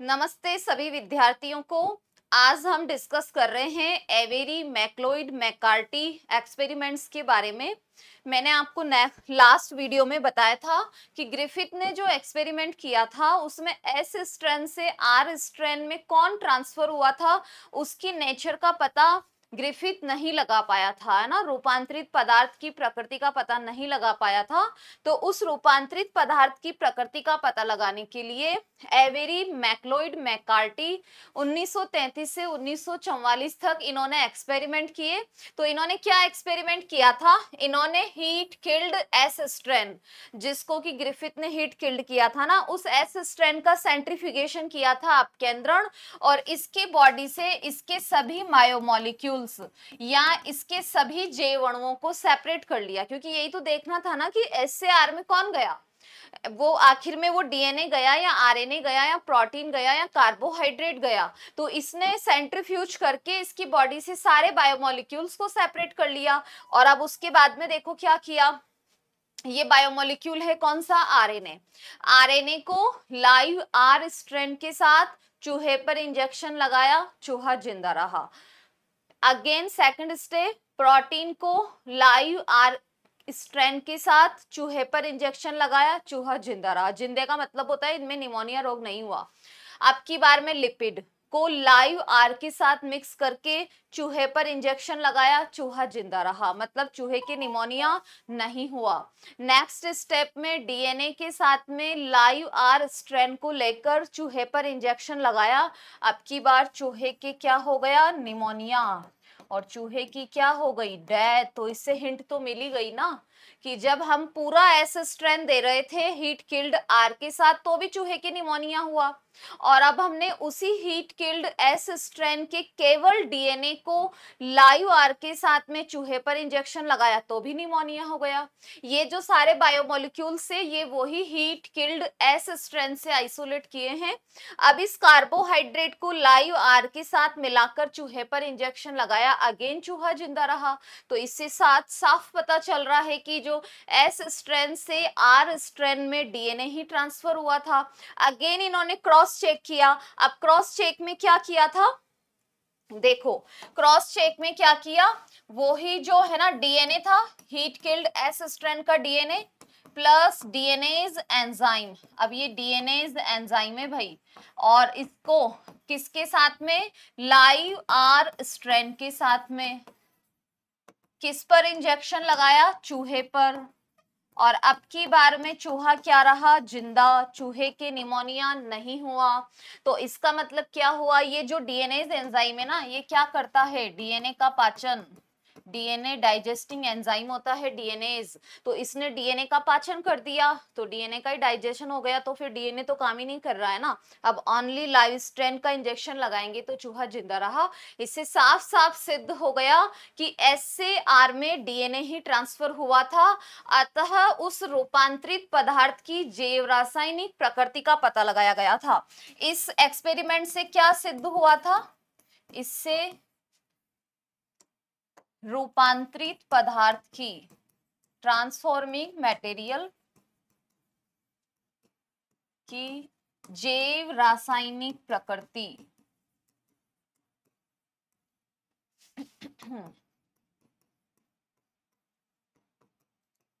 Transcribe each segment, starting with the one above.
नमस्ते सभी विद्यार्थियों को आज हम डिस्कस कर रहे हैं एवेरी मैक्लोइड मैकार्टी एक्सपेरिमेंट्स के बारे में मैंने आपको लास्ट वीडियो में बताया था कि ग्रिफिथ ने जो एक्सपेरिमेंट किया था उसमें एस स्ट्रेन से आर स्ट्रेन में कौन ट्रांसफर हुआ था उसकी नेचर का पता ग्रिफित नहीं लगा पाया था है ना रूपांतरित पदार्थ की प्रकृति का पता नहीं लगा पाया था तो उस रूपांतरित पदार्थ की प्रकृति का पता लगाने के लिए एवेरी मैक्लोइड मैकार्टी 1933 से 1944 तक इन्होंने एक्सपेरिमेंट किए तो इन्होंने क्या एक्सपेरिमेंट किया था इन्होंने हीट किल्ड एस स्ट्रेन जिसको कि ग्रिफित ने हीट किल्ड किया था ना उस एस स्ट्रेन का सेंट्रीफिकेशन किया था अपकेंद्रण और इसके बॉडी से इसके सभी मायोमोलिक्यूल एटम्स या इसके सभी जे वणुओं को सेपरेट कर लिया क्योंकि यही तो देखना था ना कि एस से आर में कौन गया वो आखिर में वो डीएनए गया या आरएनए गया या प्रोटीन गया या कार्बोहाइड्रेट गया तो इसने सेंट्रीफ्यूज करके इसकी बॉडी से सारे बायोमोलिक्यूल्स को सेपरेट कर लिया और अब उसके बाद में देखो क्या किया ये बायोमोलिक्यूल है कौन सा आरएनए आरएनए को लाइव आर स्ट्रैंड के साथ चूहे पर इंजेक्शन लगाया चूहा जिंदा रहा अगेन सेकंड स्टेप प्रोटीन को लाइव आर स्ट्रेन के साथ चूहे पर इंजेक्शन लगाया चूहा जिंदा रहा जिंदे का मतलब होता है इनमें निमोनिया रोग नहीं हुआ अब की बार में लिपिड को लाइव आर के साथ मिक्स करके चूहे पर इंजेक्शन लगाया चूहा जिंदा रहा मतलब चूहे के निमोनिया नहीं हुआ नेक्स्ट स्टेप में डीएनए के साथ में लाइव आर स्ट्रेन को लेकर चूहे पर इंजेक्शन लगाया अब की बार चूहे के क्या हो गया निमोनिया और चूहे की क्या हो गई डेथ तो इससे हिंट तो मिली गई ना कि जब हम पूरा ऐसे स्ट्रेन दे रहे थे हीट किल्ड आर के साथ तो भी चूहे के निमोनिया हुआ और अब हमने उसी हीट किल्ड एस स्ट्रेन के केवल डीएनए को लाइव आर के साथ में चूहे पर इंजेक्शन लगाया तो भी निमोनिया हो गया ये जो सारे बायोमोलिक्यूल से ये वही हीट किल्ड एस स्ट्रेन से आइसोलेट किए हैं अब इस कार्बोहाइड्रेट को लाइव आर के साथ मिलाकर चूहे पर इंजेक्शन लगाया अगेन चूहा जिंदा रहा तो इससे साथ साफ पता चल रहा है कि जो एस स्ट्रेन से आर स्ट्रेन में डीएनए ही ट्रांसफर हुआ था अगेन इन्होंने क्रॉस चेक किया अब क्रॉस चेक में क्या किया था देखो क्रॉस चेक में क्या किया वो ही जो है ना डीएनए था हीट किल्ड एस स्ट्रेन का डीएनए प्लस डीएनए एंजाइम अब ये डीएनए एंजाइम है भाई और इसको किसके साथ में लाइव आर स्ट्रेन के साथ में किस पर इंजेक्शन लगाया चूहे पर और अब की बार में चूहा क्या रहा जिंदा चूहे के निमोनिया नहीं हुआ तो इसका मतलब क्या हुआ ये जो डीएनए एंजाइम है ना ये क्या करता है डीएनए का पाचन डीएनए डाइजेस्टिंग एंजाइम होता है डीएनए तो इसने डीएनए का पाचन कर दिया तो डीएनए का ही डाइजेशन हो गया तो फिर डीएनए तो काम ही नहीं कर रहा है ना अब ऑनली लाइव स्ट्रैंड का इंजेक्शन लगाएंगे तो चूहा जिंदा रहा इससे साफ साफ सिद्ध हो गया कि एस आर में डीएनए ही ट्रांसफर हुआ था अतः उस रूपांतरित पदार्थ की जैव रासायनिक प्रकृति का पता लगाया गया था इस एक्सपेरिमेंट से क्या सिद्ध हुआ था इससे रूपांतरित पदार्थ की ट्रांसफॉर्मिंग मटेरियल की जैव रासायनिक प्रकृति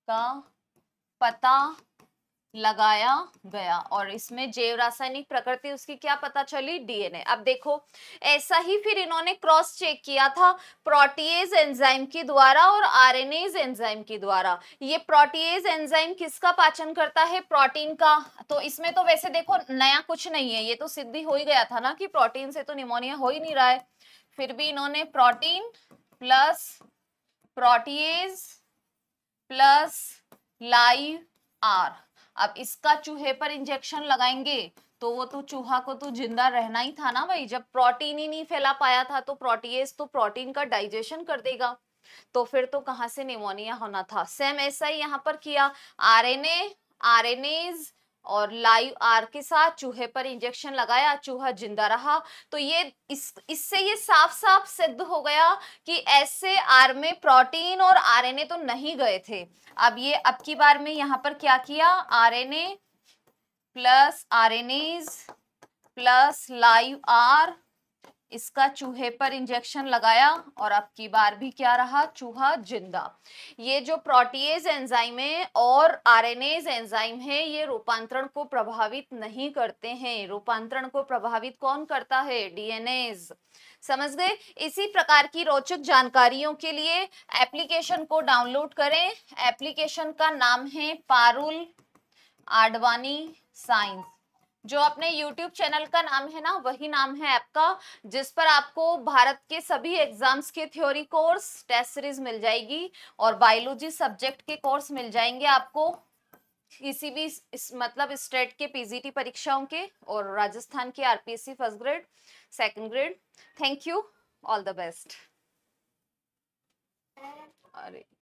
का पता लगाया गया और इसमें जैव रासायनिक प्रकृति उसकी क्या पता चली डीएनए अब देखो ऐसा ही फिर इन्होंने क्रॉस चेक किया था प्रोटीएज एंजाइम के द्वारा और आरएनएज एंजाइम के द्वारा ये प्रोटीएज एंजाइम किसका पाचन करता है प्रोटीन का तो इसमें तो वैसे देखो नया कुछ नहीं है ये तो सिद्धि हो ही गया था ना कि प्रोटीन से तो निमोनिया हो ही नहीं रहा है फिर भी इन्होंने protein plus protease plus live R अब इसका चूहे पर इंजेक्शन लगाएंगे तो वो तो चूहा को तो जिंदा रहना ही था ना भाई जब प्रोटीन ही नहीं फैला पाया था तो प्रोटीएस तो प्रोटीन का डाइजेशन कर देगा तो फिर तो कहाँ से निमोनिया होना था सेम ऐसा ही यहाँ पर किया आरएनए आरएनएज और लाइव आर के साथ चूहे पर इंजेक्शन लगाया चूहा जिंदा रहा तो ये इस इससे ये साफ साफ सिद्ध हो गया कि ऐसे आर में प्रोटीन और आरएनए तो नहीं गए थे अब ये अब की बार में यहाँ पर क्या किया RNA plus R plus live R इसका चूहे पर इंजेक्शन लगाया और अब की बार भी क्या रहा चूहा जिंदा ये जो प्रोटीज एंजाइम है और आरएनएज एंजाइम है ये रूपांतरण को प्रभावित नहीं करते हैं रूपांतरण को प्रभावित कौन करता है डीएनएज समझ गए इसी प्रकार की रोचक जानकारियों के लिए एप्लीकेशन को डाउनलोड करें एप्लीकेशन का नाम है पारुल आडवाणी साइंस जो अपने YouTube चैनल का नाम है ना वही नाम है आपका जिस पर आपको भारत के सभी एग्जाम्स के थ्योरी कोर्स टेस्ट सीरीज मिल जाएगी और बायोलॉजी सब्जेक्ट के कोर्स मिल जाएंगे आपको किसी भी इस, मतलब स्टेट के पीजीटी परीक्षाओं के और राजस्थान के RPSC first grade second grade thank you all the best अरे